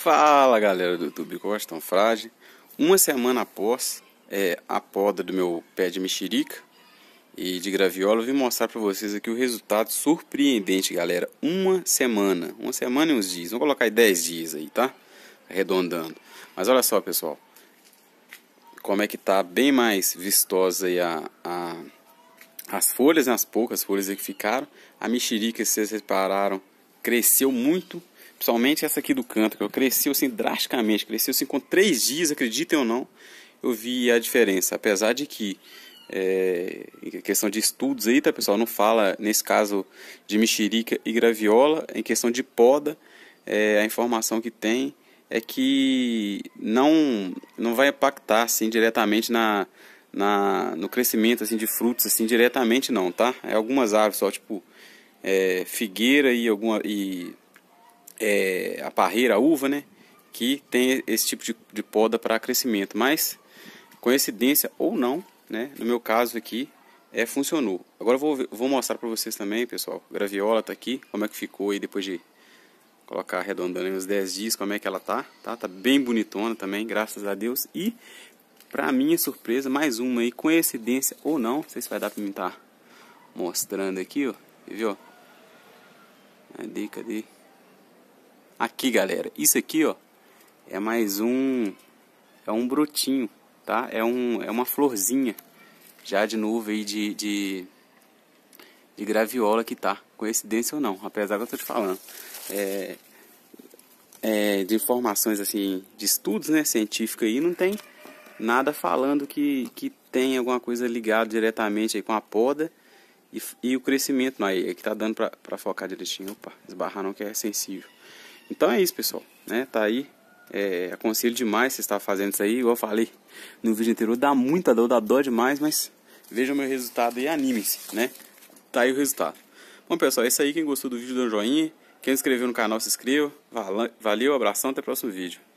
Fala galera do YouTube, como é estão frágil? Uma semana após é, a poda do meu pé de mexerica e de graviola, eu vim mostrar para vocês aqui o resultado surpreendente, galera. Uma semana, uma semana e uns dias, vamos colocar aí 10 dias aí, tá? Arredondando. Mas olha só, pessoal, como é que tá bem mais vistosa aí a, a as folhas, né, as poucas folhas que ficaram. A mexerica, vocês repararam, cresceu muito principalmente essa aqui do canto, que eu cresci assim drasticamente, cresci assim com três dias, acreditem ou não, eu vi a diferença. Apesar de que, é, em questão de estudos aí, tá pessoal, não fala nesse caso de mexerica e graviola, em questão de poda, é, a informação que tem é que não não vai impactar assim diretamente na, na no crescimento assim de frutos assim diretamente não tá é algumas árvores só tipo é, figueira e alguma e é, a parreira, a uva, né? Que tem esse tipo de, de poda para crescimento. Mas, coincidência ou não, né? No meu caso aqui, é, funcionou. Agora eu vou, vou mostrar para vocês também, pessoal. A graviola tá aqui, como é que ficou aí depois de colocar arredondando uns 10 dias, como é que ela tá, tá? Tá bem bonitona também, graças a Deus. E para minha surpresa, mais uma aí, coincidência ou não, não sei se vai dar para mim estar tá mostrando aqui, ó. Viu? Cadê, cadê? Aqui, galera, isso aqui, ó, é mais um é um brotinho, tá? É um é uma florzinha já de novo de, de de graviola que tá. Coincidência ou não, apesar que eu tô te falando. É, é, de informações assim, de estudos, né, científica aí, não tem nada falando que, que tem alguma coisa ligada diretamente aí com a poda e, e o crescimento. Não, aí, é que tá dando pra, pra focar direitinho. Opa, esbarrar não que é sensível. Então é isso, pessoal. Né? Tá aí. É, aconselho demais você estar fazendo isso aí. Igual eu falei no vídeo anterior, dá muita dor, dá dó demais, mas veja o meu resultado e anime-se, né? Tá aí o resultado. Bom, pessoal, é isso aí. Quem gostou do vídeo, dá um joinha. Quem se inscreveu no canal, se inscreva. Valeu, abração, até o próximo vídeo.